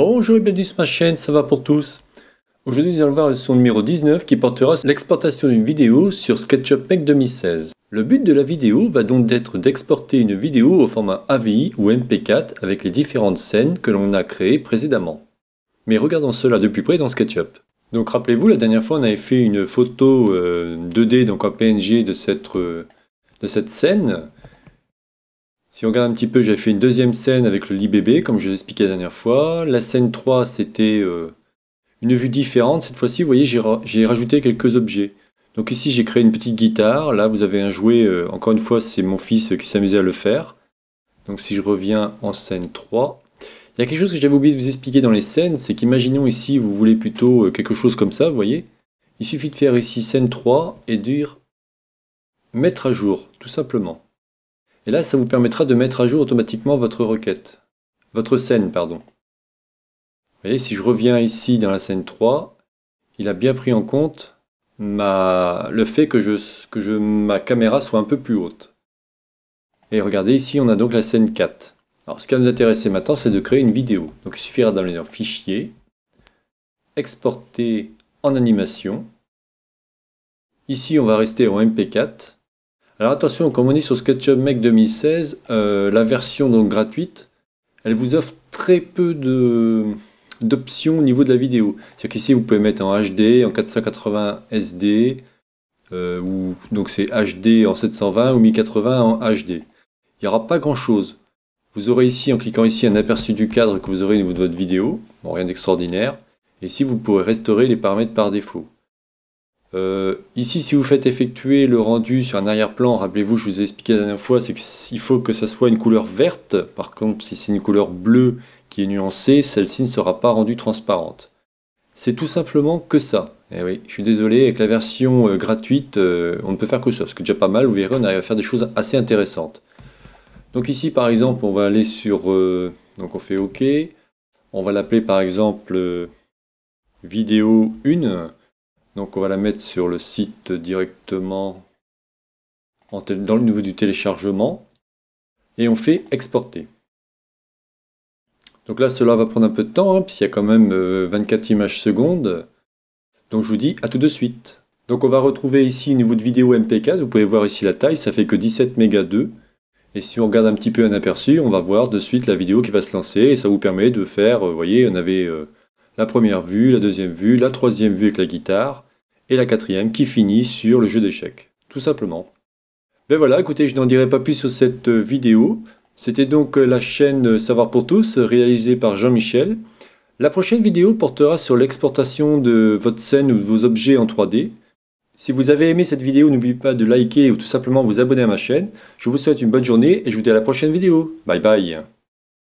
Bonjour et bienvenue sur ma chaîne, ça va pour tous Aujourd'hui nous allons voir le son numéro 19 qui portera l'exportation d'une vidéo sur SketchUp Mac 2016. Le but de la vidéo va donc être d'exporter une vidéo au format AVI ou MP4 avec les différentes scènes que l'on a créées précédemment. Mais regardons cela de plus près dans SketchUp. Donc rappelez-vous, la dernière fois on avait fait une photo 2D, euh, donc en PNG de cette, euh, de cette scène si on regarde un petit peu, j'avais fait une deuxième scène avec le lit bébé, comme je vous expliqué la dernière fois. La scène 3, c'était euh, une vue différente. Cette fois-ci, vous voyez, j'ai rajouté quelques objets. Donc ici, j'ai créé une petite guitare. Là, vous avez un jouet. Euh, encore une fois, c'est mon fils qui s'amusait à le faire. Donc si je reviens en scène 3, il y a quelque chose que j'avais oublié de vous expliquer dans les scènes, c'est qu'imaginons ici, vous voulez plutôt euh, quelque chose comme ça, vous voyez. Il suffit de faire ici scène 3 et dire mettre à jour, tout simplement. Et là, ça vous permettra de mettre à jour automatiquement votre requête. Votre scène, pardon. Vous voyez, si je reviens ici dans la scène 3, il a bien pris en compte le fait que, je... que ma caméra soit un peu plus haute. Et regardez, ici, on a donc la scène 4. Alors, ce qui va nous intéresser maintenant, c'est de créer une vidéo. Donc, il suffira d'aller dans Fichier, Exporter en animation. Ici, on va rester en MP4. Alors attention, comme on dit sur SketchUp Make 2016, euh, la version donc gratuite, elle vous offre très peu d'options au niveau de la vidéo. C'est-à-dire qu'ici vous pouvez mettre en HD, en 480 SD, euh, ou donc c'est HD en 720 ou 1080 en HD. Il n'y aura pas grand chose. Vous aurez ici, en cliquant ici, un aperçu du cadre que vous aurez au niveau de votre vidéo. Bon, rien d'extraordinaire. Et ici, vous pourrez restaurer les paramètres par défaut. Euh, ici, si vous faites effectuer le rendu sur un arrière-plan, rappelez-vous, je vous ai expliqué la dernière fois, c'est qu'il faut que ça soit une couleur verte. Par contre, si c'est une couleur bleue qui est nuancée, celle-ci ne sera pas rendue transparente. C'est tout simplement que ça. Eh oui, je suis désolé, avec la version euh, gratuite, euh, on ne peut faire que ça. Ce qui est déjà pas mal, vous verrez, on arrive à faire des choses assez intéressantes. Donc ici, par exemple, on va aller sur... donc on fait OK. On va l'appeler, par exemple, vidéo 1. Donc on va la mettre sur le site directement dans le niveau du téléchargement. Et on fait exporter. Donc là, cela va prendre un peu de temps, hein, puisqu'il y a quand même 24 euh, images secondes. Donc je vous dis à tout de suite. Donc on va retrouver ici au niveau de vidéo MP4, vous pouvez voir ici la taille, ça fait que 17 mégas 2. Et si on regarde un petit peu un aperçu, on va voir de suite la vidéo qui va se lancer et ça vous permet de faire, euh, vous voyez, on avait euh, la première vue, la deuxième vue, la troisième vue avec la guitare, et la quatrième qui finit sur le jeu d'échecs, tout simplement. Ben voilà, écoutez, je n'en dirai pas plus sur cette vidéo. C'était donc la chaîne Savoir pour tous, réalisée par Jean-Michel. La prochaine vidéo portera sur l'exportation de votre scène ou de vos objets en 3D. Si vous avez aimé cette vidéo, n'oubliez pas de liker ou tout simplement vous abonner à ma chaîne. Je vous souhaite une bonne journée et je vous dis à la prochaine vidéo. Bye bye